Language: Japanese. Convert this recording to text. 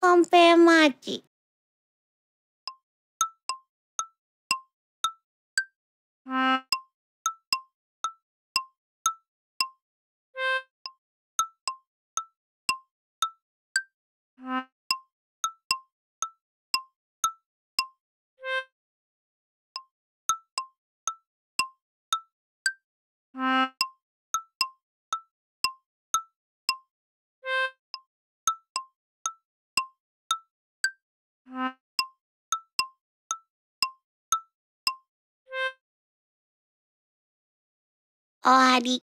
コンペマーチ。終わり。